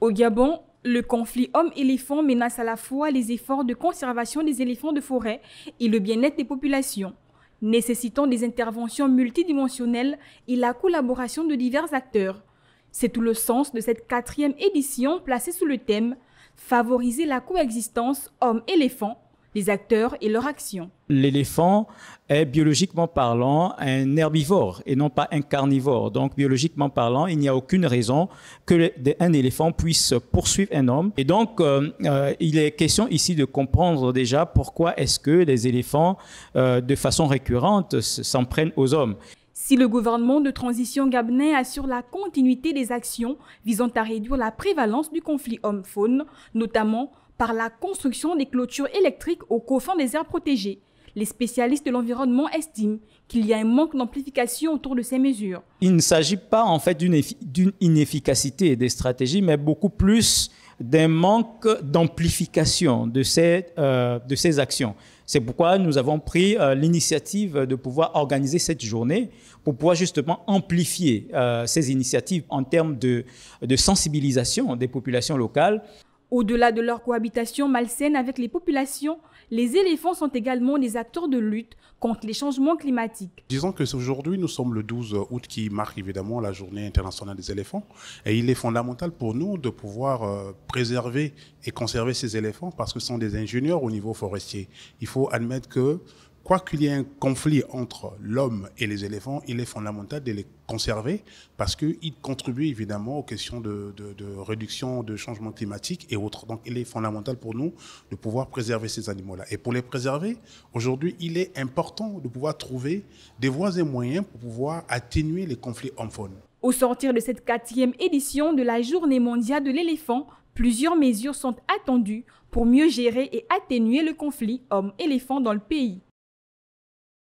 Au Gabon, le conflit homme-éléphant menace à la fois les efforts de conservation des éléphants de forêt et le bien-être des populations. Nécessitant des interventions multidimensionnelles et la collaboration de divers acteurs. C'est tout le sens de cette quatrième édition placée sous le thème Favoriser la coexistence homme-éléphant les acteurs et leurs actions. L'éléphant est biologiquement parlant un herbivore et non pas un carnivore. Donc biologiquement parlant, il n'y a aucune raison que un éléphant puisse poursuivre un homme. Et donc euh, euh, il est question ici de comprendre déjà pourquoi est-ce que les éléphants euh, de façon récurrente s'en prennent aux hommes. Si le gouvernement de transition gabonais assure la continuité des actions visant à réduire la prévalence du conflit homme-faune, notamment par la construction des clôtures électriques au cofond des aires protégées. Les spécialistes de l'environnement estiment qu'il y a un manque d'amplification autour de ces mesures. Il ne s'agit pas en fait d'une inefficacité des stratégies, mais beaucoup plus d'un manque d'amplification de, ces, euh, actions. C'est pourquoi nous avons pris euh, l'initiative de pouvoir organiser cette journée pour pouvoir justement amplifier euh, ces initiatives en termes de sensibilisation des populations locales, au-delà de leur cohabitation malsaine avec les populations, les éléphants sont également des acteurs de lutte contre les changements climatiques. Disons que aujourd'hui, nous sommes le 12 août qui marque évidemment la journée internationale des éléphants. Et il est fondamental pour nous de pouvoir euh, préserver et conserver ces éléphants parce que ce sont des ingénieurs au niveau forestier. Il faut admettre que quoi qu'il y ait un conflit entre l'homme et les éléphants, il est fondamental de les conserver parce qu'ils contribuent évidemment aux questions de, réduction de changement climatique et autres. Donc il est fondamental pour nous de pouvoir préserver ces animaux-là. Et pour les préserver, aujourd'hui, il est important de pouvoir trouver des voies et moyens pour pouvoir atténuer les conflits hommes-faune. Au sortir de cette quatrième édition de la Journée mondiale de l'éléphant, plusieurs mesures sont attendues pour mieux gérer et atténuer le conflit homme-éléphant dans le pays.